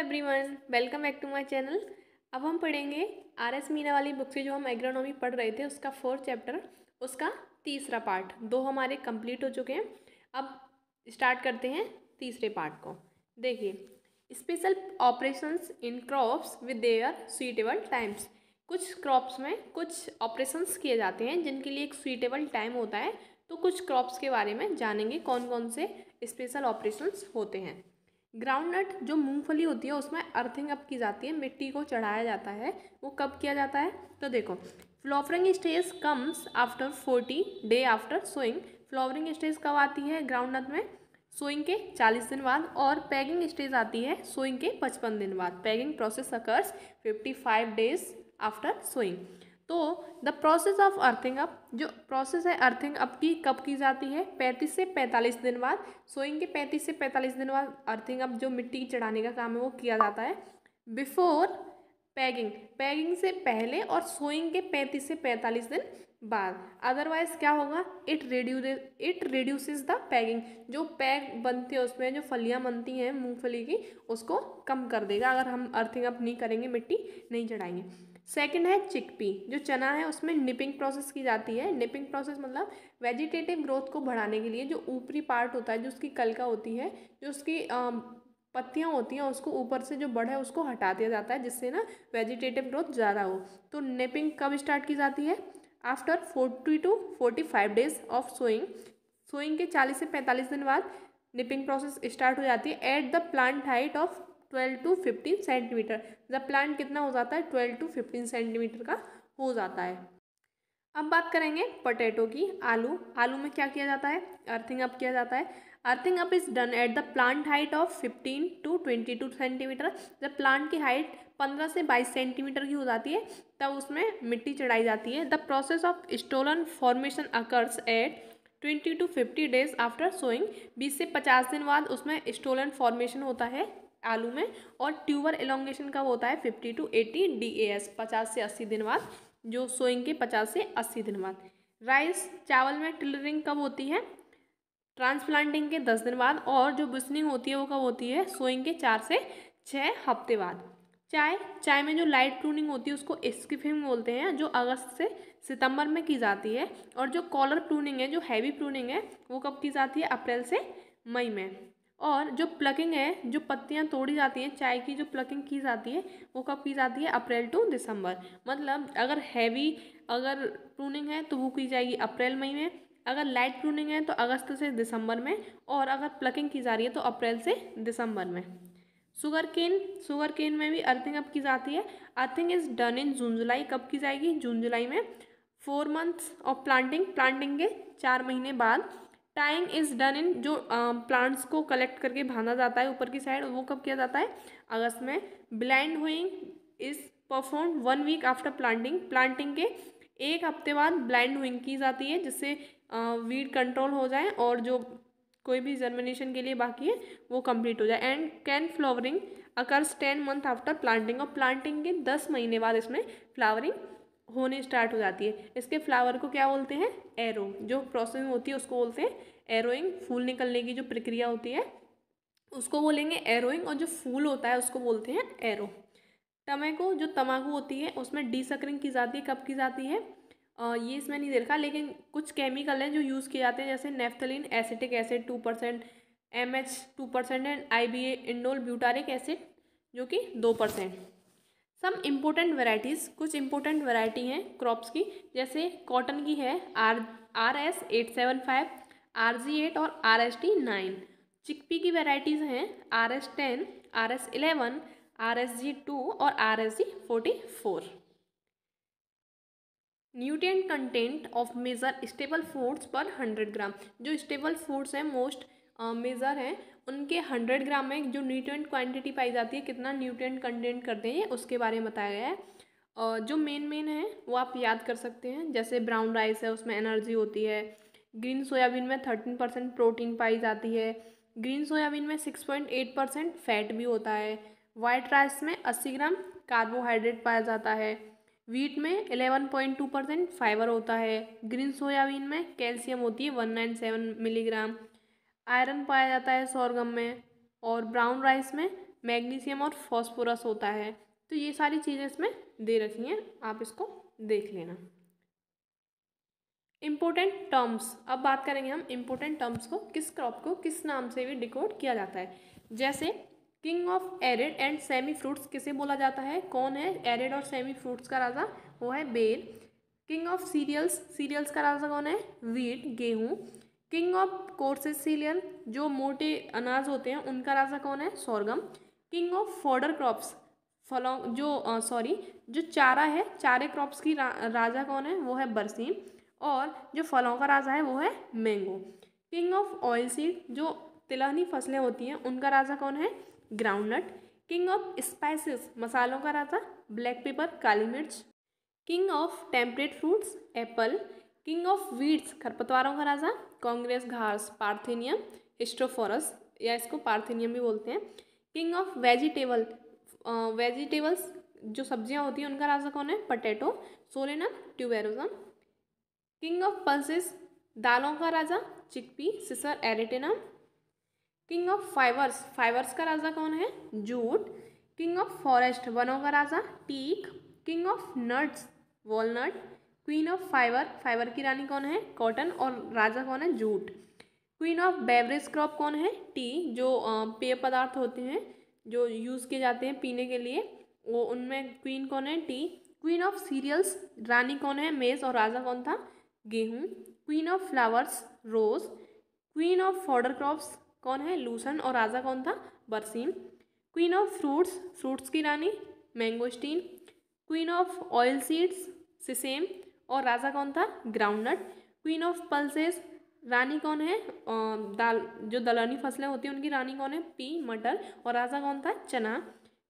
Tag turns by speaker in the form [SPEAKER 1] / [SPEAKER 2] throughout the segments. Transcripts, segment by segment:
[SPEAKER 1] everyone welcome back to my channel अब हम पढ़ेंगे आर एस मीना वाली बुक से जो हम एग्रोनॉमी पढ़ रहे थे उसका फोर्थ चैप्टर उसका तीसरा पार्ट दो हमारे कंप्लीट हो चुके हैं अब स्टार्ट करते हैं तीसरे पार्ट को देखिए special operations in crops with their suitable times कुछ क्रॉप्स में कुछ ऑपरेशंस किए जाते हैं जिनके लिए एक सुइटेबल टाइम होता है तो कुछ क्रॉप्स के बारे में जानेंगे कौन कौन से स्पेशल ऑपरेशंस होते हैं ग्राउंडनट जो मूंगफली होती है उसमें अर्थिंग अप की जाती है मिट्टी को चढ़ाया जाता है वो कब किया जाता है तो देखो flowering stage comes after forty day after sowing flowering stage कब आती है ग्राउंडनट में सोइंग के चालीस दिन बाद और पैगिंग स्टेज आती है सोइंग के पचपन दिन बाद pegging process occurs fifty five days after sowing तो the process of earthing up जो प्रोसेस है अर्थिंग अप की कब की जाती है पैंतीस से पैंतालीस दिन बाद सोइंग के पैंतीस से पैंतालीस दिन बाद अर्थिंग अप जो मिट्टी चढ़ाने का काम है वो किया जाता है बिफोर पैगिंग पैगिंग से पहले और सोइंग के पैंतीस से पैंतालीस दिन बाद अदरवाइज क्या होगा it reduce it reduces the pegging जो पैग बनते हैं उसमें जो फलियां बनती हैं मूंगफली की उसको कम कर देगा अगर हम अर्थिंग अप नहीं करेंगे मिट्टी नहीं चढ़ाएंगे सेकंड है चिकपी जो चना है उसमें निपिंग प्रोसेस की जाती है निपिंग प्रोसेस मतलब वेजिटेटिव ग्रोथ को बढ़ाने के लिए जो ऊपरी पार्ट होता है जो उसकी कलका होती है जो उसकी पत्तियाँ होती हैं उसको ऊपर से जो बढ़ है उसको हटा दिया जाता है जिससे ना वेजिटेटिव ग्रोथ ज़्यादा हो तो निपिंग कब स्टार्ट की जाती है after forty two forty five days of sowing sowing के चालीस से पैंतालीस दिन बाद निपिंग प्रोसेस स्टार्ट हो जाती है at the plant height of twelve to fifteen centimeter जब प्लांट कितना हो जाता है ट्वेल्व टू फिफ्टीन सेंटीमीटर का हो जाता है अब बात करेंगे पोटैटो की आलू आलू में क्या किया जाता है अर्थिंग अप किया जाता है earthing up is done at the plant height of fifteen to twenty two centimeter जब प्लांट की हाइट पंद्रह से बाईस सेंटीमीटर की हो जाती है तब उसमें मिट्टी चढ़ाई जाती है the process of stolon formation occurs at twenty to fifty days after sowing बीस से पचास दिन बाद उसमें स्टोलन फॉर्मेशन होता है आलू में और ट्यूबर एलोंगेशन कब होता है fifty to eighty D A S पचास से अस्सी दिन बाद जो सोइंग के पचास से अस्सी दिन बाद राइस चावल में टिलरिंग कब होती है ट्रांसप्लांटिंग के दस दिन बाद और जो बिस्निंग होती है वो कब होती है सोइंग के चार से छः हफ्ते बाद चाय चाय में जो लाइट प्रूनिंग होती है उसको स्किफिंग बोलते हैं जो अगस्त से सितंबर में की जाती है और जो कॉलर प्रूनिंग है जो हैवी प्रूनिंग है वो कब की जाती है अप्रैल से मई में और जो प्लकिंग है जो पत्तियां तोड़ी जाती हैं चाय की जो प्लकिंग की जाती है वो कब की जाती है अप्रैल टू दिसंबर मतलब अगर हैवी अगर प्रूनिंग है तो वो की जाएगी अप्रैल मई में अगर लाइट प्रूनिंग है तो अगस्त से दिसंबर में और अगर प्लकिंग की जा रही है तो अप्रैल से दिसंबर में शुगर केन शुगर केन में भी अर्थिंग अब की जाती है earthing is done in June July कब की जाएगी जून जुलाई में four months of planting planting के चार महीने बाद टाइंग इज डन इन जो प्लांट्स को कलेक्ट करके बांधा जाता है ऊपर की साइड वो कब किया जाता है अगस्त में blind hoeing is perform one week after planting planting के एक हफ्ते बाद ब्लाइंड हुइंग की जाती है जिससे वीड कंट्रोल हो जाए और जो कोई भी जर्मिनेशन के लिए बाकी है वो कंप्लीट हो जाए and cane flowering occurs ten month after planting और प्लांटिंग के दस महीने बाद इसमें फ्लावरिंग होने स्टार्ट हो जाती है इसके फ्लावर को क्या बोलते हैं एरो जो प्रोसेसिंग होती है उसको बोलते हैं एरोइंग फूल निकलने की जो प्रक्रिया होती है उसको बोलेंगे एरोइंग और जो फूल होता है उसको बोलते हैं एरो टमेको जो तमाकू होती है उसमें डिसकरिंग की जाती है कब की जाती है आ, ये इसमें नहीं देखा लेकिन कुछ केमिकल हैं जो यूज़ किए जाते हैं जैसे naphthalene acetic acid two percent M H two percent and I B A indole butyric acid जो कि दो परसेंट सम इम्पोर्टेंट वराइटीज़ कुछ इम्पोर्टेंट वराइटी हैं क्रॉप्स की जैसे कॉटन की है R R S eight seven five R G eight और R S T nine chickpea की वेराइटीज़ हैं R S ten R S eleven R S G two और R S G forty four nutrient content of major staple foods per hundred gram जो staple foods हैं most major uh, हैं उनके hundred gram में जो nutrient quantity पाई जाती है कितना न्यूट्रेंट कंटेंट करते हैं उसके बारे में बताया गया है और जो मेन मेन है वो आप याद कर सकते हैं जैसे ब्राउन राइस है उसमें एनर्जी होती है ग्रीन सोयाबीन में थर्टीन परसेंट प्रोटीन पाई जाती है ग्रीन सोयाबीन में six point eight percent fat भी होता है वाइट राइस में अस्सी ग्राम कार्बोहाइड्रेट पाया जाता है वीट में eleven point two percent fibre होता है ग्रीन सोयाबीन में कैल्शियम होती है one nine seven milligram iron पाया जाता है सोरगम में और ब्राउन राइस में मैग्नीशियम और फॉस्फोरस होता है तो ये सारी चीज़ें इसमें दे रखी हैं आप इसको देख लेना इम्पोर्टेंट टर्म्स अब बात करेंगे हम इम्पोर्टेंट टर्म्स को किस क्रॉप को किस नाम से भी डिकोड किया जाता है जैसे king of arid and semi fruits किसे बोला जाता है कौन है एरिड और सेमी फ्रूट्स का राजा वो है बेल किंग ऑफ सीरियल्स सीरियल्स का राजा कौन है वीट गेहूँ किंग ऑफ कोर्सेसिलियन जो मोटे अनाज होते हैं उनका राजा कौन है sorghum king of fodder crops फलों जो सॉरी जो चारा है चारे क्रॉप्स की रा, राजा कौन है वो है बरसीम और जो फलों का राजा है वो है mango king of oil seed जो तिलहनी फसलें होती हैं उनका राजा कौन है ग्राउंडनट किंग ऑफ स्पाइसेस मसालों का राजा ब्लैक पेपर काली मिर्च king of temperate fruits apple king of weeds खरपतवारों का राजा कांग्रेस घास पार्थेनियम हिस्ट्रोफोरस या इसको पार्थेनियम भी बोलते हैं किंग ऑफ वेजिटेबल वेजिटेबल्स जो सब्जियां होती हैं उनका राजा कौन है potato Solanum tuberosum king of pulses दालों का राजा chickpea Cicer arietinum king of fibres fibres का राजा कौन है जूट किंग ऑफ फॉरेस्ट वनों का राजा teak king of nuts walnut queen of fibre fibre की रानी कौन है कॉटन और राजा कौन है jute queen of beverage crop कौन है टी जो पेय पदार्थ होते हैं जो यूज़ किए जाते हैं पीने के लिए वो उनमें क्वीन कौन है टी क्वीन ऑफ सीरियल्स रानी कौन है मेज और राजा कौन था गेहूँ queen of flowers rose queen of fodder crops कौन है लूसन और राजा कौन था बरसीम क्वीन ऑफ फ्रूट्स फ्रूट्स की रानी mangosteen queen of oil seeds sesame और राजा कौन था ग्राउंडनट क्वीन ऑफ पल्सेस रानी कौन है दाल जो दलहनी फसलें होती हैं उनकी रानी कौन है पी मटर और राजा कौन था चना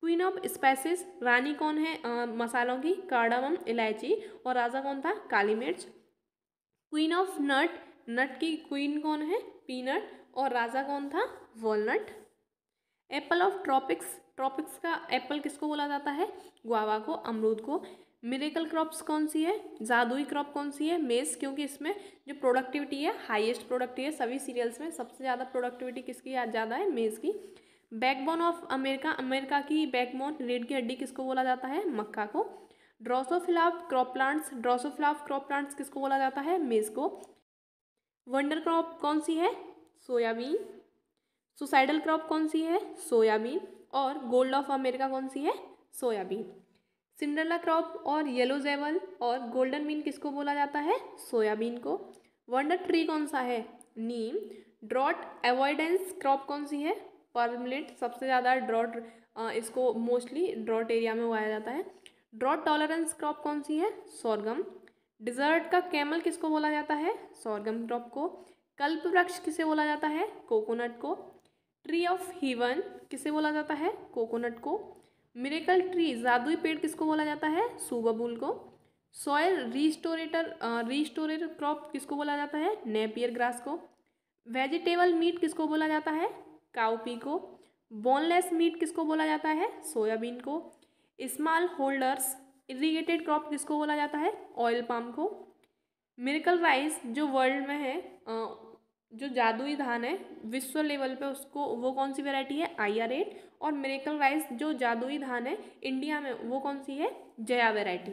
[SPEAKER 1] क्वीन ऑफ स्पाइसेस रानी कौन है आ, मसालों की कार्डमम इलायची और राजा कौन था काली मिर्च क्वीन ऑफ नट नट की क्वीन कौन है पीनट और राजा कौन था walnut apple of tropics tropics का एप्पल किसको बोला जाता है गुआवा को अमरूद को मिरेकल क्रॉप्स कौन सी है जादुई क्रॉप कौन सी है मेज क्योंकि इसमें जो प्रोडक्टिविटी है हाईएस्ट प्रोडक्टिविटी है सभी सीरियल्स में सबसे ज़्यादा प्रोडक्टिविटी किसकी ज़्यादा है मेज की बैकबोन ऑफ अमेरिका अमेरिका की बैकबोन रीढ़ की हड्डी किसको बोला जाता है मक्का को drosophila of crop plants drosophila of crop plants किसको बोला जाता है मेज को वंडर क्रॉप कौन सी है सोयाबीन सुसाइडल क्रॉप कौन सी है सोयाबीन और गोल्ड ऑफ अमेरिका कौन सी है सोयाबीन सिंड्रेला क्रॉप और येलो जेवल और गोल्डन बीन किसको बोला जाता है सोयाबीन को वंडर ट्री कौन सा है नीम ड्रॉट एवॉयडेंस क्रॉप कौन सी है परमलेट सबसे ज़्यादा ड्रॉट इसको मोस्टली ड्रॉट एरिया में उगाया जाता है ड्रॉट टॉलरेंस क्रॉप कौन सी है सोरगम डिजर्ट का कैमल किसको बोला जाता है सोरगम क्रॉप को कल्प वृक्ष किसे बोला जाता है कोकोनट को ट्री ऑफ हीवन किसे बोला जाता है कोकोनट को मिरेकल ट्री जादुई पेड़ किसको बोला जाता है सूबाबुल को सॉयल रिस्टोरेटर रिस्टोरेटर क्रॉप किसको बोला जाता है नेपियर ग्रास को वेजिटेबल मीट किसको बोला जाता है काउपी को बोनलेस मीट किसको बोला जाता है सोयाबीन को स्मॉल होल्डर्स इरीगेटेड क्रॉप किसको बोला जाता है ऑयल पाम को मिरेकल राइस जो वर्ल्ड में है जो जादुई धान है विश्व लेवल पे उसको वो कौन सी वेराइटी है आई आर एट और मेरेकल राइस जो जादुई धान है इंडिया में वो कौन सी है Jaya variety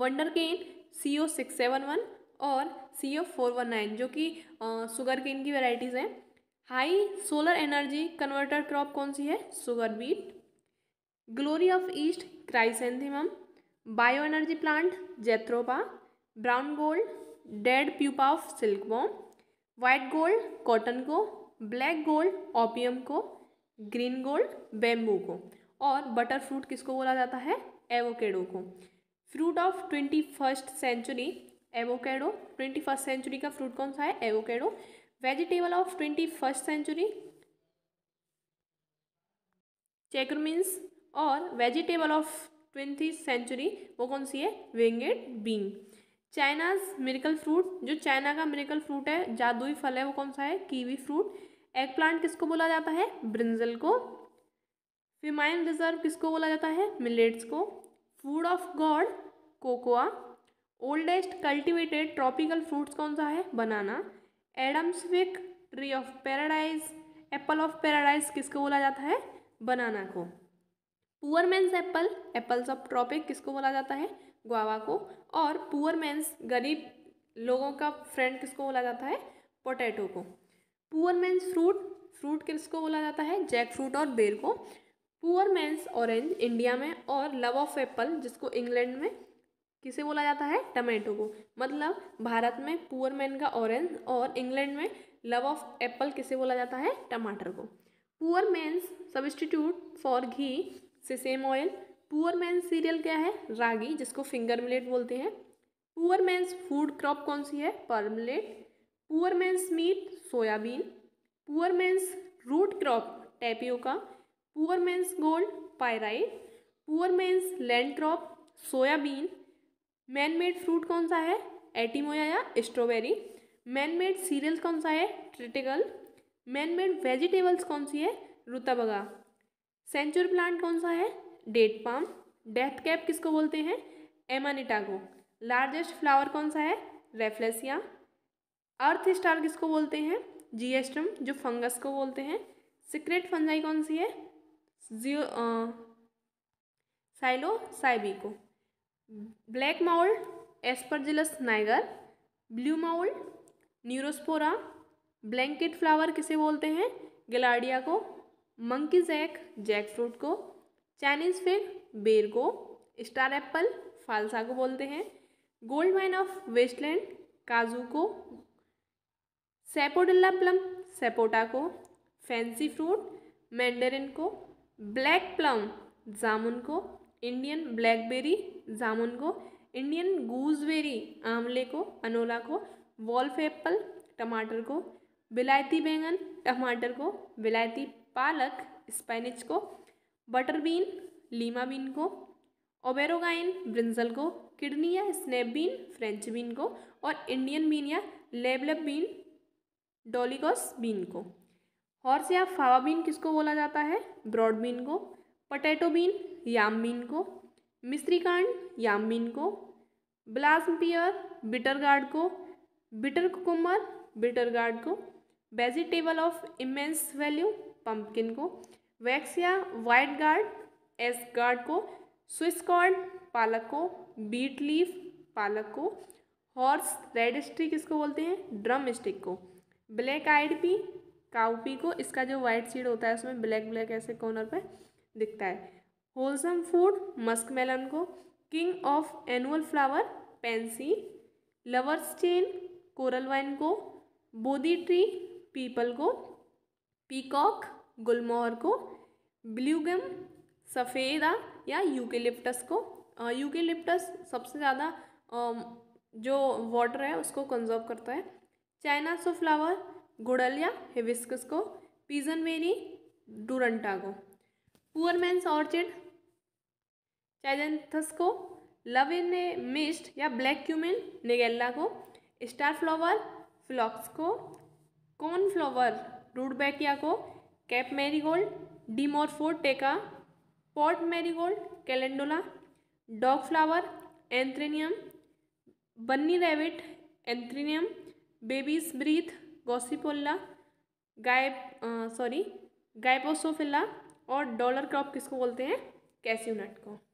[SPEAKER 1] wonder cane C O six seven one और C O four one nine जो कि शुगर केन की वेराइटीज़ हैं high solar energy converter crop कौन सी है sugar beet glory of east chrysanthemum bio energy plant jatropha brown gold dead pupa of silk worm white gold cotton को black gold opium को green gold bamboo को और butter fruit किसको बोला जाता है एवोकेडो को fruit of twenty first century avocado twenty first century का फ्रूट कौन सा है avocado vegetable of twenty first century चेक्रमिन्स और वेजिटेबल ऑफ ट्वेंटी सेंचुरी वो कौन सी है winged bean China's miracle fruit जो चाइना का मिरिकल फ्रूट है जादुई फल है वो कौन सा है कीवी फ्रूट एग प्लांट किसको बोला जाता है ब्रिंजल को फिमाइन रिजर्व किसको बोला जाता है मिलेट्स को food of god cocoa oldest cultivated tropical fruits कौन सा है banana Adam's fig tree of paradise apple of paradise किसको बोला जाता है बनाना को poor man's apple apples of tropic किसको बोला जाता है गुआवा को और पुअर मैंस गरीब लोगों का फ्रेंड किसको बोला जाता है पोटैटो को पुअर मैंस फ्रूट फ्रूट किसको बोला जाता है जैक फ्रूट और बेर को पुअर मैंस ऑरेंज इंडिया में और लव ऑफ एप्पल जिसको इंग्लैंड में किसे बोला जाता है टमाटो को मतलब भारत में पुअर मैन का ऑरेंज और इंग्लैंड में लव ऑफ एप्पल किसे बोला जाता है टमाटर को poor man's substitute for ghee same oil poor man cereal क्या है रागी जिसको फिंगर मिलेट बोलते हैं पुअर मैंस फूड क्रॉप कौन सी है pearl millet poor man's meat soybean poor man's root crop tapioca poor man's gold pyrite poor man's land crop soybean man made fruit कौन सा है एटीमोया या स्ट्रॉबेरी मैन मेड सीरियल कौन सा है ट्रिटिकल मैन मेड वेजिटेबल्स कौन सी है रुताबगा सेंचुर प्लांट कौन सा है डेट पाम डेथ कैप किसको बोलते हैं एमानिटा को लार्जेस्ट फ्लावर कौन सा है रेफ्लेसिया अर्थ स्टार किसको बोलते हैं जीएसटम जो फंगस को बोलते हैं सिक्रेट फंजाई कौन सी है जियो साइलो को black mould Aspergillus niger blue mould Neurospora blanket flower किसे बोलते हैं गलाडिया को मंकी जैक जैक फ्रूट को चाइनीज़ फिग बेर को स्टार एप्पल फालसा को बोलते हैं गोल्ड माइन ऑफ वेस्टलैंड काजू को सेपोडिल्ला प्लम सेपोटा को फैंसी फ्रूट मैंडरिन को ब्लैक प्लम जामुन को इंडियन ब्लैकबेरी जामुन को इंडियन गूजबेरी आंवले को अनोला को वॉल्फ एप्पल टमाटर को बिलायती बैंगन टमाटर को बिलायती पालक स्पेनिच को बटर बीन लीमा बीन को ओबेरोगाइन ब्रिंजल को किडनी या स्नैप बीन फ्रेंच बीन को और इंडियन बीन या लेबलब बीन डोलिकॉस बीन को हॉर्स या फावा बीन किसको बोला जाता है ब्रॉड बीन को पटेटो बीन याम बीन को मिश्रीकांड याम बीन को ब्लाज्म पियर बिटर गार्ड को बिटर कुकुमर बिटर गार्ड को vegetable of immense value pumpkin को वैक्स या वाइट गार्ड एस गार्ड को स्विस कॉर्ड पालक को बीट लीफ पालक को हॉर्स रेड स्टिक इसको बोलते हैं ड्रम स्टिक को ब्लैक आइड पी काउपी को इसका जो व्हाइट सीड होता है उसमें ब्लैक ब्लैक ऐसे कॉर्नर पर दिखता है होलसम फूड मस्क मेलन को king of annual flower pansy lover stain coral vine को बोदी ट्री पीपल को पीकॉक गुलमोहर को ब्लूगम सफ़ेदा या यूकेलिप्टस को यूकेलिप्टस सबसे ज़्यादा जो वाटर है उसको कंजर्व करता है चाइना सो फ्लावर गुड़ल या हिविस्कस को पीजन वेरी डूरंटागो पुअर मैंस ऑर्चिड चाइजेंथस को लव इन ए मिस्ट या ब्लैक क्यूमिन निगेल्ला को स्टार फ्लावर फ्लॉक्स को कॉर्न फ्लावर रूडबैकिया को cap marigold dimorphotheca pot marigold calendula dog flower anthurium bunny rabbit anthurium baby's breath गॉसिपोल्ला गाय sorry gypsophila और dollar crop किसको बोलते हैं कैसीनट को